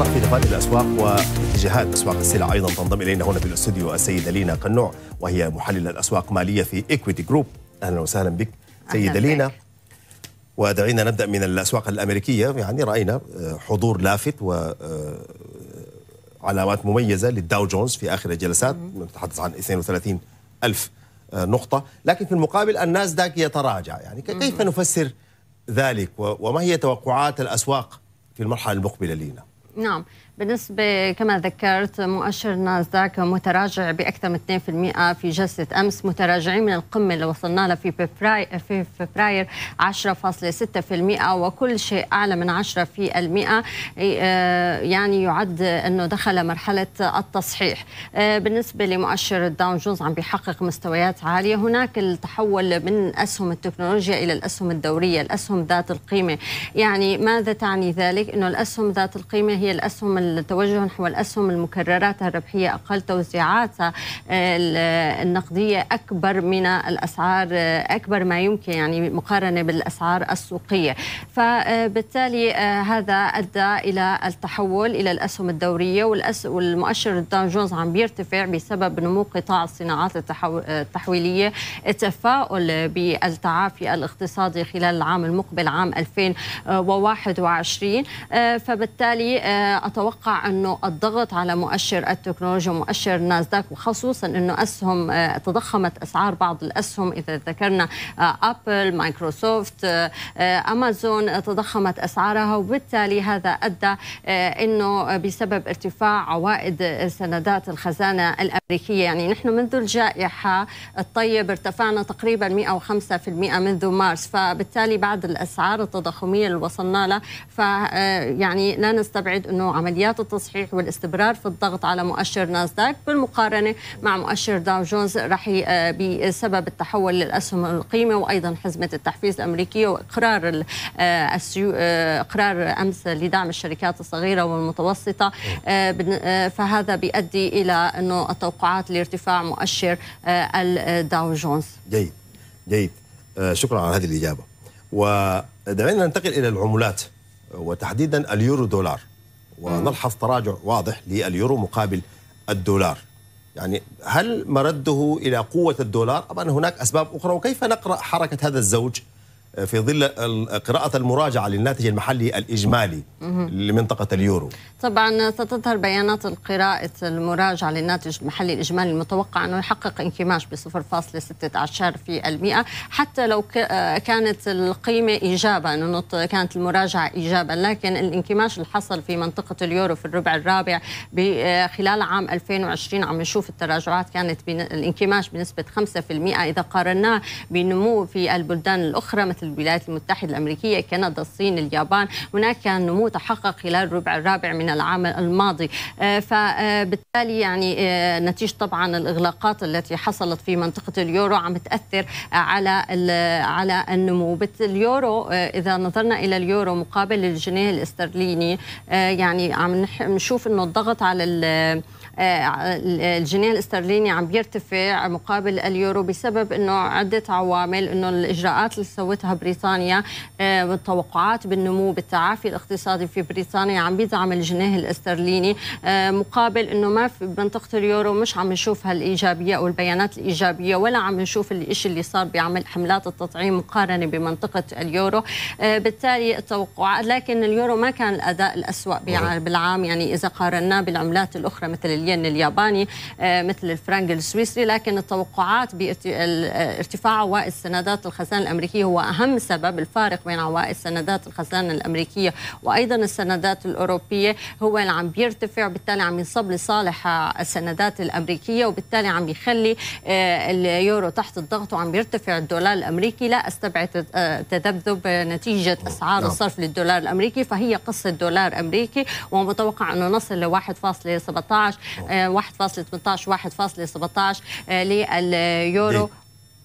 نتطرق في دفاتر الاسواق واتجاهات اسواق السلع ايضا تنضم الينا هنا في الاستوديو السيده لينا قنوع وهي محلله الاسواق ماليه في ايكويتي جروب اهلا وسهلا بك سيده لينا ودعينا نبدا من الاسواق الامريكيه يعني راينا آه، حضور لافت و آه، علامات مميزه للداو جونز في اخر الجلسات نتحدث عن 32 ألف آه، نقطه لكن في المقابل داك يتراجع يعني كيف نفسر ذلك وما هي توقعات الاسواق في المرحله المقبله لينا نعم بالنسبة كما ذكرت مؤشر نازداك متراجع بأكثر من 2% في جلسة أمس متراجعين من القمة اللي وصلنا لها في في فبراير 10.6% وكل شيء أعلى من 10% في المئة آه، يعني يعد أنه دخل مرحلة التصحيح آه، بالنسبة لمؤشر الداون جونز عم بيحقق مستويات عالية هناك التحول من أسهم التكنولوجيا إلى الأسهم الدورية الأسهم ذات القيمة يعني ماذا تعني ذلك أنه الأسهم ذات القيمة هي الأسهم التوجه نحو الأسهم المكررات الربحية أقل توزيعاتها آه، النقدية أكبر من الأسعار آه، أكبر ما يمكن يعني مقارنة بالأسعار السوقية فبالتالي آه، هذا أدى إلى التحول إلى الأسهم الدورية والمؤشر الداو جونز عم بيرتفع بسبب نمو قطاع الصناعات التحويلية التفاؤل بالتعافي الاقتصادي خلال العام المقبل عام 2021 فبالتالي أتوقع تتوقع أنه الضغط على مؤشر التكنولوجيا ومؤشر ناسداك وخصوصا أنه أسهم آه، تضخمت أسعار بعض الأسهم إذا ذكرنا آه، أبل مايكروسوفت آه، أمازون تضخمت أسعارها وبالتالي هذا أدى أنه بسبب ارتفاع عوائد سندات الخزانة الأمريكية يعني نحن منذ الجائحة الطيب ارتفعنا تقريبا 105% منذ مارس فبالتالي بعد الأسعار التضخمية اللي وصلنا لها فيعني لا نستبعد أنه عملية عمليات التصحيح والاستمرار في الضغط على مؤشر ناسداك بالمقارنة مع مؤشر داو جونز رح آه، بسبب التحول للأسهم القيمة وأيضا حزمة التحفيز الأمريكية وإقرار آه، آه، إقرار أمس لدعم الشركات الصغيرة والمتوسطة فهذا بيؤدي إلى أنه التوقعات لارتفاع مؤشر الداو جونز جيد جيد شكرا على هذه الإجابة ودعينا ننتقل إلى العملات وتحديدا اليورو دولار ونلحظ تراجع واضح لليورو مقابل الدولار يعني هل مرده إلى قوة الدولار أم أن هناك أسباب أخرى وكيف نقرأ حركة هذا الزوج في ظل قراءة المراجعة للناتج المحلي الإجمالي لمنطقة اليورو طبعا ستظهر بيانات القراءة المراجعة للناتج المحلي الإجمالي المتوقع أنه يحقق انكماش ب 0.16 في المئة حتى لو كانت القيمة إيجابا كانت المراجعة إيجابا لكن الانكماش اللي حصل في منطقة اليورو في الربع الرابع خلال عام 2020 عم نشوف التراجعات كانت الانكماش بنسبة 5% إذا قارناه بنمو في البلدان الأخرى مثل مثل الولايات المتحدة الأمريكية كندا الصين اليابان هناك كان نمو تحقق خلال الربع الرابع من العام الماضي آه، فبالتالي يعني آه، نتيجة طبعا الإغلاقات التي حصلت في منطقة اليورو عم تأثر آه، على على النمو اليورو إذا نظرنا إلى اليورو مقابل الجنيه الاسترليني يعني عم نشوف أنه الضغط على الجنيه الاسترليني عم بيرتفع مقابل اليورو بسبب أنه عدة عوامل أنه الإجراءات اللي سوتها تواجهها بريطانيا والتوقعات آه، بالنمو بالتعافي الاقتصادي في بريطانيا عم بيدعم الجنيه الاسترليني آه، مقابل انه ما في منطقه اليورو مش عم نشوف هالايجابيه او البيانات الايجابيه ولا عم نشوف الشيء اللي صار بعمل حملات التطعيم مقارنه بمنطقه اليورو آه، بالتالي التوقعات لكن اليورو ما كان الاداء الاسوا نعم. بالعام يعني اذا قارناه بالعملات الاخرى مثل الين الياباني مثل الفرنك السويسري لكن التوقعات بارتفاع عوائد سندات الخزانه الامريكيه هو اهم أهم سبب الفارق بين عوائد سندات الخزانة الأمريكية وأيضا السندات الأوروبية هو اللي عم بيرتفع بالتالي عم ينصب لصالح السندات الأمريكية وبالتالي عم يخلي آه، اليورو تحت الضغط وعم بيرتفع الدولار الأمريكي لا أستبعد آه، تذبذب نتيجة أسعار نعم. الصرف للدولار الأمريكي فهي قصة دولار أمريكي ومتوقع أنه نصل ل 1.17 1.18 1.17 لليورو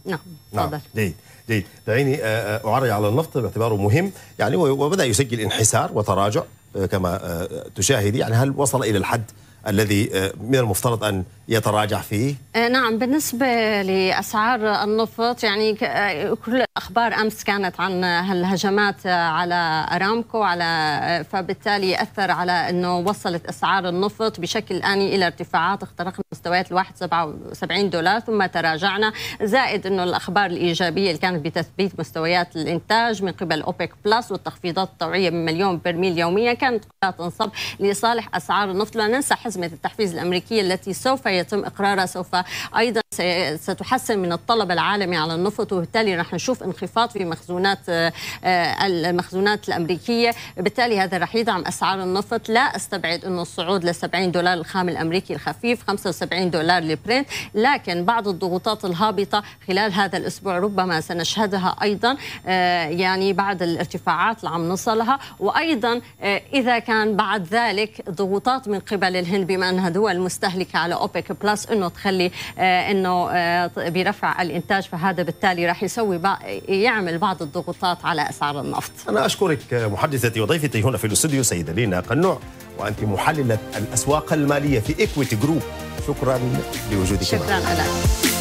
نعم،, نعم تفضل نعم جيد دعيني آه، آه، اعرج على النفط باعتباره مهم يعني وبدا يسجل انحسار وتراجع آه، كما تشاهدي يعني هل وصل الى الحد الذي من المفترض ان يتراجع فيه؟ آه، نعم بالنسبة لأسعار النفط يعني آه، كل الأخبار أمس كانت عن الهجمات على أرامكو على آه، فبالتالي أثر على أنه وصلت أسعار النفط بشكل آني إلى ارتفاعات اخترقنا مستويات الواحد وسبعين دولار ثم تراجعنا زائد أنه الأخبار الإيجابية اللي كانت بتثبيت مستويات الإنتاج من قبل أوبيك بلس والتخفيضات الطوعية من مليون برميل يوميا كانت تنصب لصالح أسعار النفط لا ننسى حزمة التحفيز الأمريكية التي سوف يتم إقرارها سوف أيضا ستحسن من الطلب العالمي على النفط وبالتالي رح نشوف انخفاض في مخزونات آه، آه، المخزونات الامريكيه بالتالي هذا رح يدعم اسعار النفط لا استبعد انه الصعود ل 70 دولار الخام الامريكي الخفيف 75 دولار لبرنت لكن بعض الضغوطات الهابطه خلال هذا الاسبوع ربما سنشهدها ايضا آه، يعني بعد الارتفاعات اللي عم نصلها وايضا اذا كان بعد ذلك ضغوطات من قبل الهند بما انها دول مستهلكه على اوبك بلس انه تخلي انه انه آه، برفع الانتاج فهذا بالتالي راح يسوي يعمل بعض الضغوطات على اسعار النفط. انا اشكرك محدثتي وضيفتي هنا في الاستوديو سيده لينا قنوع وانت محلله الاسواق الماليه في ايكويتي جروب شكرا لوجودك شكرا لك